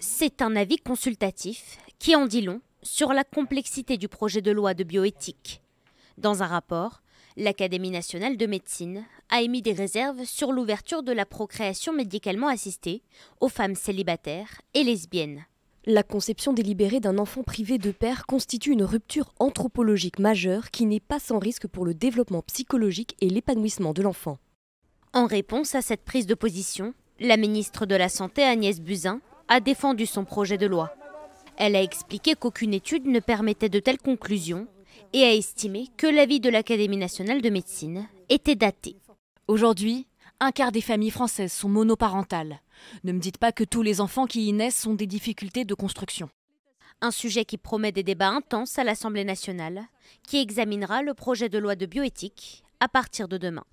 C'est un avis consultatif qui en dit long sur la complexité du projet de loi de bioéthique. Dans un rapport, l'Académie nationale de médecine a émis des réserves sur l'ouverture de la procréation médicalement assistée aux femmes célibataires et lesbiennes. La conception délibérée d'un enfant privé de père constitue une rupture anthropologique majeure qui n'est pas sans risque pour le développement psychologique et l'épanouissement de l'enfant. En réponse à cette prise de position, la ministre de la Santé Agnès Buzyn a défendu son projet de loi. Elle a expliqué qu'aucune étude ne permettait de telles conclusions et a estimé que l'avis de l'Académie nationale de médecine était daté. Aujourd'hui, un quart des familles françaises sont monoparentales. Ne me dites pas que tous les enfants qui y naissent ont des difficultés de construction. Un sujet qui promet des débats intenses à l'Assemblée nationale, qui examinera le projet de loi de bioéthique à partir de demain.